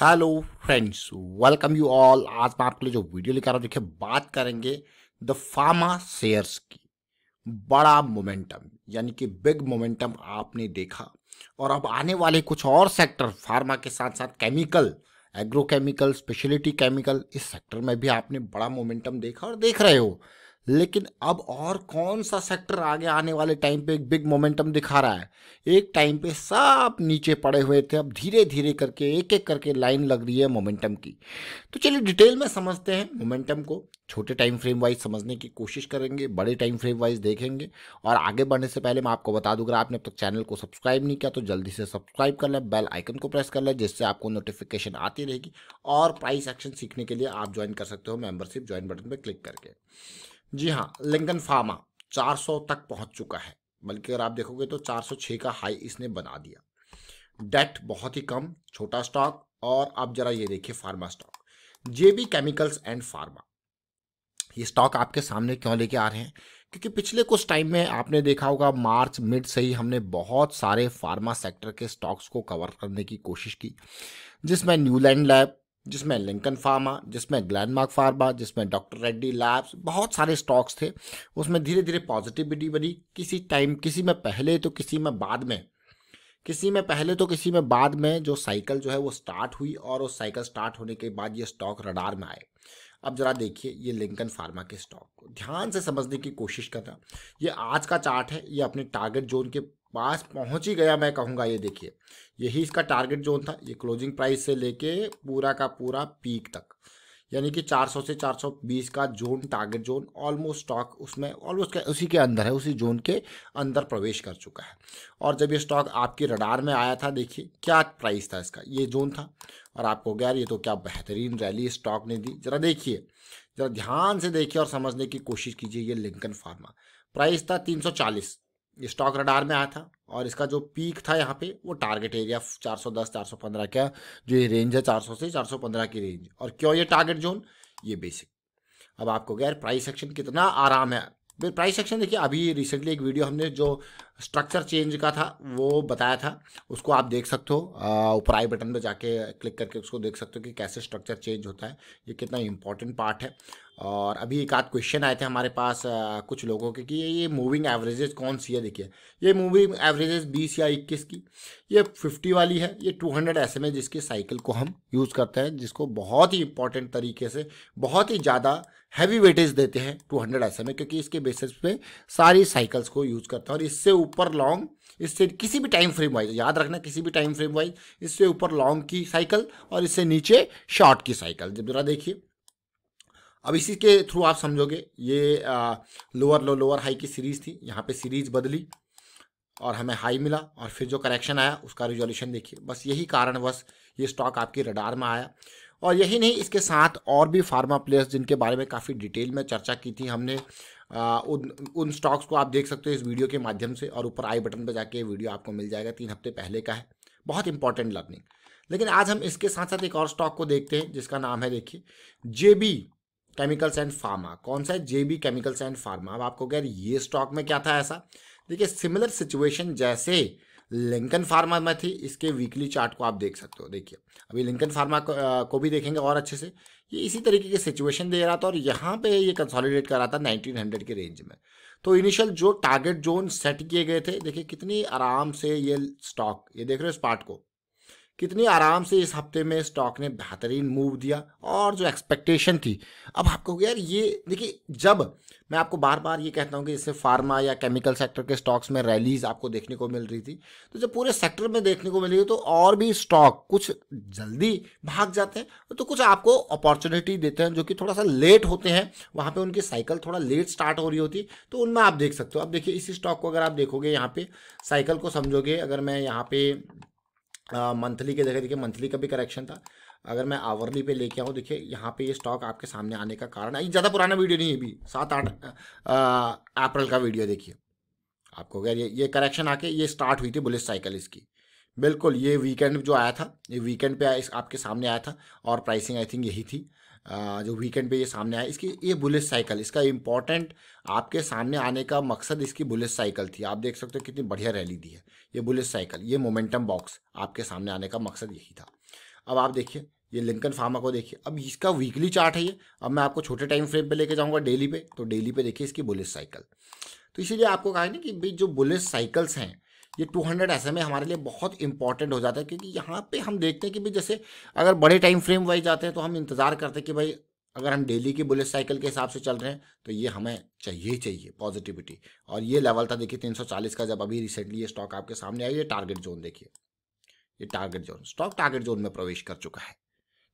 hello friends welcome you all आज मैं आपके लिए जो वीडियो लेकर आ रहा हूँ देखिए बात करेंगे द फार्मा शेयर्स की बड़ा मोमेंटम यानी कि बिग मोमेंटम आपने देखा और अब आने वाले कुछ और सेक्टर फार्मा के साथ साथ केमिकल एग्रोकेमिकल स्पेशलिटी केमिकल इस सेक्टर में भी आपने बड़ा मोमेंटम देखा और देख रहे हो लेकिन अब और कौन सा सेक्टर आगे आने वाले टाइम पे एक बिग मोमेंटम दिखा रहा है एक टाइम पे सब नीचे पड़े हुए थे अब धीरे धीरे करके एक एक करके लाइन लग रही है मोमेंटम की तो चलिए डिटेल में समझते हैं मोमेंटम को छोटे टाइम फ्रेम वाइज समझने की कोशिश करेंगे बड़े टाइम फ्रेम वाइज देखेंगे और आगे बढ़ने से पहले मैं आपको बता दूँ अगर आपने अब तक चैनल को सब्सक्राइब नहीं किया तो जल्दी से सब्सक्राइब कर लें बेल आइकन को प्रेस कर लें जिससे आपको नोटिफिकेशन आती रहेगी और प्राइस एक्शन सीखने के लिए आप ज्वाइन कर सकते हो मेम्बरशिप ज्वाइन बटन पर क्लिक करके जी हाँ लिंकन फार्मा 400 तक पहुंच चुका है बल्कि अगर आप देखोगे तो 406 का हाई इसने बना दिया डेट बहुत ही कम छोटा स्टॉक और आप जरा ये देखिए pharma stock JB chemicals and pharma ये स्टॉक आपके सामने क्यों लेके आ रहे हैं क्योंकि पिछले कुछ टाइम में आपने देखा होगा मार्च मिड से ही हमने बहुत सारे फार्मा सेक्टर के स्टॉक्स को कवर करने की कोशिश की जिसमें न्यूलैंड लैब जिसमें लिंकन फार्मा जिसमें ग्लैंडमार्क फार्मा जिसमें डॉक्टर रेड्डी लैब्स बहुत सारे स्टॉक्स थे उसमें धीरे धीरे पॉजिटिविटी बनी किसी टाइम किसी में पहले तो किसी में बाद में किसी में पहले तो किसी में बाद में जो साइकिल जो है वो स्टार्ट हुई और उस साइकिल स्टार्ट होने के बाद ये स्टॉक रडार में आए अब ज़रा देखिए ये लिंकन फार्मा के स्टॉक को ध्यान से समझने की कोशिश करना ये आज का चार्ट है ये अपने टारगेट जोन के पास पहुंच ही गया मैं कहूँगा ये देखिए यही इसका टारगेट जोन था ये क्लोजिंग प्राइस से लेके पूरा का पूरा पीक तक यानी कि 400 से 420 का zone target zone almost stock उसमें ऑलमोस्ट उसी के अंदर है उसी जोन के अंदर प्रवेश कर चुका है और जब ये स्टॉक आपके रडार में आया था देखिए क्या प्राइस था इसका ये जोन था और आपको गैर ये तो क्या बेहतरीन रैली स्टॉक ने दी ज़रा देखिए ज़रा ध्यान से देखिए और समझने की कोशिश कीजिए ये लिंकन फार्मा प्राइस था तीन ये स्टॉक रडार में आया था और इसका जो पीक था यहाँ पे वो टारगेट एरिया 410 415 का जो ये रेंज है 400 से 415 की रेंज और क्यों ये टारगेट जोन ये बेसिक अब आपको गैर प्राइस एक्शन कितना आराम है प्राइस एक्शन देखिए अभी रिसेंटली एक वीडियो हमने जो स्ट्रक्चर चेंज का था वो बताया था उसको आप देख सकते हो ऊपर आई बटन पर जाके क्लिक करके उसको देख सकते हो कि कैसे स्ट्रक्चर चेंज होता है ये कितना इंपॉर्टेंट पार्ट है और अभी एक आध क्वेश्चन आए थे हमारे पास आ, कुछ लोगों के कि ये मूविंग एवरेजेस कौन सी है देखिए ये मूविंग एवरेजेस 20 या 21 की ये 50 वाली है ये 200 हंड्रेड एस एम जिसके साइकिल को हम यूज़ करते हैं जिसको बहुत ही इंपॉर्टेंट तरीके से बहुत ही ज़्यादा हैवी वेटेज देते हैं 200 हंड्रेड एस एम क्योंकि इसके बेसिस पे सारी साइकिल्स को यूज़ करते हैं और इससे ऊपर लॉन्ग इससे किसी भी टाइम फ्रेम वाइज याद रखना किसी भी टाइम फ्रेम वाइज इससे ऊपर लॉन्ग की साइकिल और इससे नीचे शॉर्ट की साइकिल जब जरा देखिए अब इसी के थ्रू आप समझोगे ये लोअर लो लोअर हाई की सीरीज़ थी यहाँ पे सीरीज़ बदली और हमें हाई मिला और फिर जो करेक्शन आया उसका रिजोल्यूशन देखिए बस यही कारणवश ये स्टॉक आपके रडार में आया और यही नहीं इसके साथ और भी फार्मा प्लेयर्स जिनके बारे में काफ़ी डिटेल में चर्चा की थी हमने आ, उन उन स्टॉक्स को आप देख सकते हो इस वीडियो के माध्यम से और ऊपर आई बटन पर जाके वीडियो आपको मिल जाएगा तीन हफ्ते पहले का है बहुत इंपॉर्टेंट लर्निंग लेकिन आज हम इसके साथ साथ एक और स्टॉक को देखते हैं जिसका नाम है देखिए जे केमिकल्स एंड फार्मा कौन सा है जेबी केमिकल्स एंड फार्मा अब आपको कह ये स्टॉक में क्या था ऐसा देखिए सिमिलर सिचुएशन जैसे लिंकन फार्मा में थी इसके वीकली चार्ट को आप देख सकते हो देखिए अभी लिंकन फार्मा को, आ, को भी देखेंगे और अच्छे से ये इसी तरीके की सिचुएशन दे रहा था और यहाँ पे ये कंसोलिडेट कर रहा था 1900 के रेंज में तो इनिशियल जो टारगेट जोन सेट किए गए थे देखिए कितनी आराम से ये स्टॉक ये देख रहे हो इस पार्ट को कितनी आराम से इस हफ्ते में स्टॉक ने बेहतरीन मूव दिया और जो एक्सपेक्टेशन थी अब आपको यार ये देखिए जब मैं आपको बार बार ये कहता हूँ कि जैसे फार्मा या केमिकल सेक्टर के स्टॉक्स में रैलीज आपको देखने को मिल रही थी तो जब पूरे सेक्टर में देखने को मिली तो और भी स्टॉक कुछ जल्दी भाग जाते हैं तो कुछ आपको अपॉर्चुनिटी देते हैं जो कि थोड़ा सा लेट होते हैं वहाँ पर उनकी साइकिल थोड़ा लेट स्टार्ट हो रही होती तो उनमें आप देख सकते हो अब देखिए इसी स्टॉक को अगर आप देखोगे यहाँ पे साइकिल को समझोगे अगर मैं यहाँ पे मंथली के जगह देखिए मंथली का भी करेक्शन था अगर मैं आवरली पे लेके आऊँ देखिए यहाँ पे ये स्टॉक आपके सामने आने का कारण है ज़्यादा पुराना वीडियो नहीं है अभी सात आठ अप्रैल का वीडियो देखिए आपको अगर ये ये करेक्शन आके ये स्टार्ट हुई थी बुलिस साइकिल इसकी बिल्कुल ये वीकेंड जो आया था ये वीकेंड पे इस आपके सामने आया था और प्राइसिंग आई थिंक यही थी जो वीकेंड पे ये सामने आया इसकी ये बुलेट साइकिल इसका इम्पॉर्टेंट आपके सामने आने का मकसद इसकी बुलेट साइकिल थी आप देख सकते हो कितनी बढ़िया रैली दी है ये बुलेट साइकिल ये मोमेंटम बॉक्स आपके सामने आने का मकसद यही था अब आप देखिए ये लिंकन फार्मा को देखिए अब इसका वीकली चार्ट है ये अब मैं आपको छोटे टाइम फ्रेम पर लेके जाऊँगा डेली पे तो डेली पे देखिए इसकी बुलेट साइकिल तो इसीलिए आपको कहा है ना कि भाई जो बुलेट साइकिल्स हैं ये 200 एस एम हमारे लिए बहुत इंपॉर्टेंट हो जाता है क्योंकि यहाँ पे हम देखते हैं कि भाई जैसे अगर बड़े टाइम फ्रेम वाइज जाते हैं तो हम इंतज़ार करते हैं कि भाई अगर हम डेली की बुलेट साइकिल के हिसाब से चल रहे हैं तो ये हमें चाहिए ही चाहिए पॉजिटिविटी और ये लेवल था देखिए 340 का जब अभी रिसेंटली ये स्टॉक आपके सामने आया ये टारगेट जोन देखिए ये target zone stock target zone में प्रवेश कर चुका है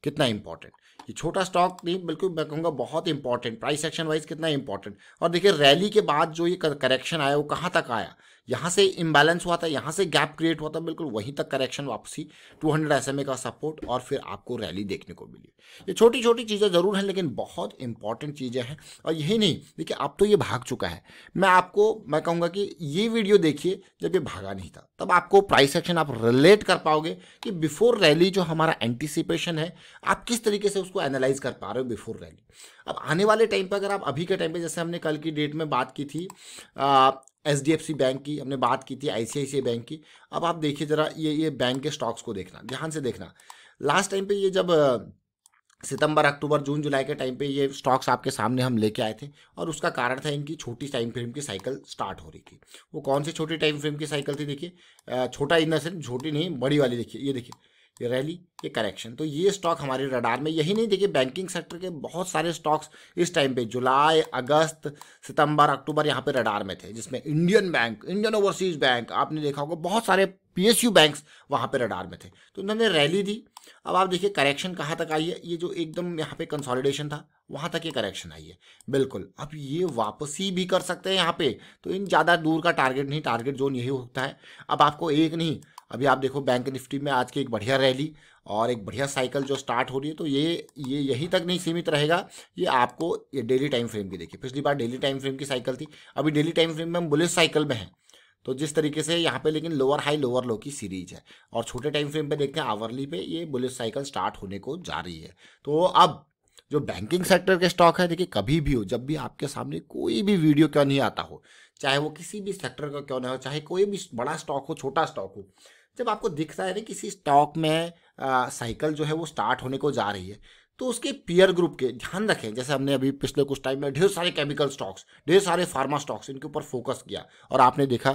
कितना इंपॉर्टेंट ये छोटा स्टॉक नहीं बिल्कुल मैं कहूँगा बहुत इंपॉर्टेंट प्राइस एक्शन वाइज कितना इंपॉर्टेंट और देखिए रैली के बाद जो ये करेक्शन आया वो कहाँ तक आया यहाँ से इम्बैलेंस हुआ था यहाँ से गैप क्रिएट हुआ था बिल्कुल वहीं तक करेक्शन वापसी 200 हंड्रेड का सपोर्ट और फिर आपको रैली देखने को मिली ये छोटी छोटी चीज़ें ज़रूर हैं लेकिन बहुत इंपॉर्टेंट चीज़ें हैं और यही नहीं देखिए अब तो ये भाग चुका है मैं आपको मैं कहूँगा कि ये वीडियो देखिए जब ये भागा नहीं था तब आपको प्राइस एक्शन आप रिलेट कर पाओगे कि बिफोर रैली जो हमारा एंटिसिपेशन है आप किस तरीके से उसको एनालाइज कर पा रहे हो बिफोर रैली अब आने वाले टाइम पर अगर आप अभी के टाइम पर जैसे हमने कल की डेट में बात की थी H D F C bank की हमने बात की थी आई बैंक की अब आप देखिए ज़रा ये ये बैंक के स्टॉक्स को देखना ध्यान से देखना लास्ट टाइम पे ये जब सितंबर अक्टूबर जून जुलाई के टाइम पे ये स्टॉक्स आपके सामने हम लेके आए थे और उसका कारण था इनकी छोटी टाइम फ्रेम की साइकिल स्टार्ट हो रही थी वो कौन सी छोटी टाइम फ्रेम की साइकिल थी देखिए छोटा इन छोटी नहीं बड़ी वाली देखिए ये देखिए ये रैली ये करेक्शन तो ये स्टॉक हमारे रडार में यही नहीं देखिए बैंकिंग सेक्टर के बहुत सारे स्टॉक्स इस टाइम पे जुलाई अगस्त सितंबर अक्टूबर यहाँ पे रडार में थे जिसमें Indian bank Indian overseas bank आपने देखा होगा बहुत सारे पीएसयू बैंक्स वहाँ पे रडार में थे तो उन्होंने रैली दी अब आप देखिए करेक्शन कहाँ तक आई है ये जो एकदम यहाँ पे कंसॉलिडेशन था वहाँ तक ये करेक्शन आई है बिल्कुल अब ये वापसी भी कर सकते हैं यहाँ पे तो इन ज़्यादा दूर का टारगेट नहीं टारगेट जोन यही होता है अब आपको एक नहीं अभी आप देखो बैंक निफ्टी में आज की एक बढ़िया रैली और एक बढ़िया साइकिल जो स्टार्ट हो रही है तो ये ये यहीं तक नहीं सीमित रहेगा ये आपको ये डेली टाइम फ्रेम की देखिए पिछली बार डेली टाइम फ्रेम की साइकिल थी अभी डेली टाइम फ्रेम में हम बुलिस साइकिल में हैं तो जिस तरीके से यहाँ पे लेकिन लोअर हाई लोअर लो की सीरीज है और छोटे टाइम फ्रेम पे देखते हैं आवरली पे ये बुलिस साइकिल स्टार्ट होने को जा रही है तो अब जो बैंकिंग सेक्टर के स्टॉक है देखिए कभी भी हो जब भी आपके सामने कोई भी वीडियो क्यों नहीं आता हो चाहे वो किसी भी सेक्टर का क्यों ना हो चाहे कोई भी बड़ा स्टॉक हो छोटा स्टॉक हो जब आपको दिखता है ना किसी स्टॉक में साइकिल जो है वो स्टार्ट होने को जा रही है तो उसके पीयर ग्रुप के ध्यान रखें जैसे हमने अभी पिछले कुछ टाइम में ढेर सारे केमिकल स्टॉक्स ढेर सारे फार्मा स्टॉक्स इनके ऊपर फोकस किया और आपने देखा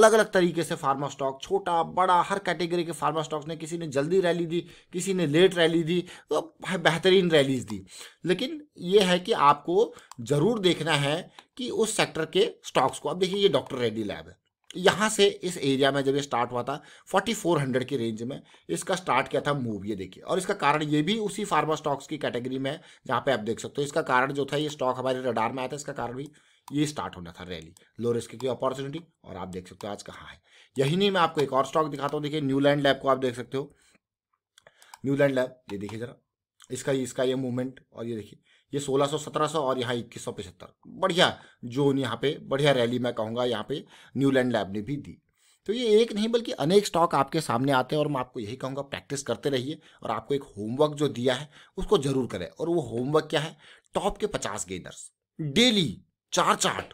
अलग अलग तरीके से फार्मा स्टॉक छोटा बड़ा हर कैटेगरी के फार्मा स्टॉक्स ने किसी ने जल्दी रैली दी किसी ने लेट रैली दी तो बेहतरीन रैलीज दी लेकिन ये है कि आपको ज़रूर देखना है कि उस सेक्टर के स्टॉक्स को अब देखिए ये डॉक्टर रेड्डी लैब है यहाँ से इस एरिया में जब ये स्टार्ट हुआ था 4400 की रेंज में इसका स्टार्ट किया था मूव ये देखिए और इसका कारण ये भी उसी फार्मा स्टॉक्स की कैटेगरी में है जहाँ पे आप देख सकते हो इसका कारण जो था ये स्टॉक हमारे रडार में आया था इसका कारण भी ये स्टार्ट होना था रैली लो रिस्क की अपॉर्चुनिटी और आप देख सकते हो आज कहाँ है यही नहीं मैं आपको एक और स्टॉक दिखाता हूँ देखिए न्यूलैंड लैब को आप देख सकते हो न्यूलैंड लैब ये देखिए जरा इसका इसका ये मूवमेंट और ये देखिए ये 1600 1700 और यहाँ इक्कीस सौ पचहत्तर बढ़िया जोन यहाँ पे बढ़िया रैली मैं कहूँगा यहाँ पे न्यूलैंड लैब ने भी दी तो ये एक नहीं बल्कि अनेक स्टॉक आपके सामने आते हैं और मैं आपको यही कहूँगा प्रैक्टिस करते रहिए और आपको एक होमवर्क जो दिया है उसको जरूर करें और वो होमवर्क क्या है टॉप के पचास गेनर्स डेली चार चार्ट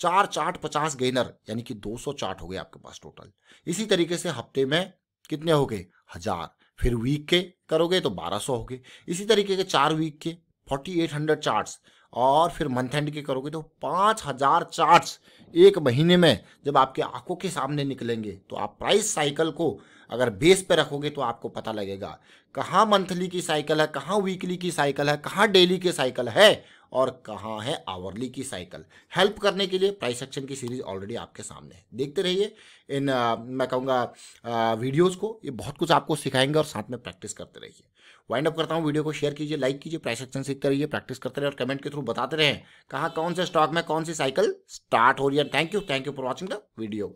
चार चार्ट पचास गेनर यानी कि सौ चार्ट हो गए आपके पास टोटल इसी तरीके से हफ्ते में कितने हो गए हजार फिर वीक के करोगे तो 1200 हो गए इसी तरीके के चार वीक के फोर्टी एट हंड्रेड चार्ट्स और फिर मंथ एंड के करोगे तो पाँच हज़ार चार्ट्स एक महीने में जब आपके आंखों के सामने निकलेंगे तो आप प्राइस साइकिल को अगर बेस पे रखोगे तो आपको पता लगेगा कहाँ मंथली की साइकिल है कहाँ वीकली की साइकिल है कहाँ डेली की साइकिल है और कहाँ है आवरली की साइकिल हेल्प करने के लिए प्राइस एक्शन की सीरीज ऑलरेडी आपके सामने है देखते रहिए इन आ, मैं कहूँगा वीडियोज़ को ये बहुत कुछ आपको सिखाएंगे और साथ में प्रैक्टिस करते रहिए वाइंड अप करता हूँ वीडियो को शेयर कीजिए लाइक कीजिए प्राइस एक्शन सीखते रहिए प्रैक्टिस करते रहे और कमेंट के थ्रू बताते रहे कहा कौन से स्टॉक में कौन सी साइकिल स्टार्ट हो रही है thank you thank you for watching the video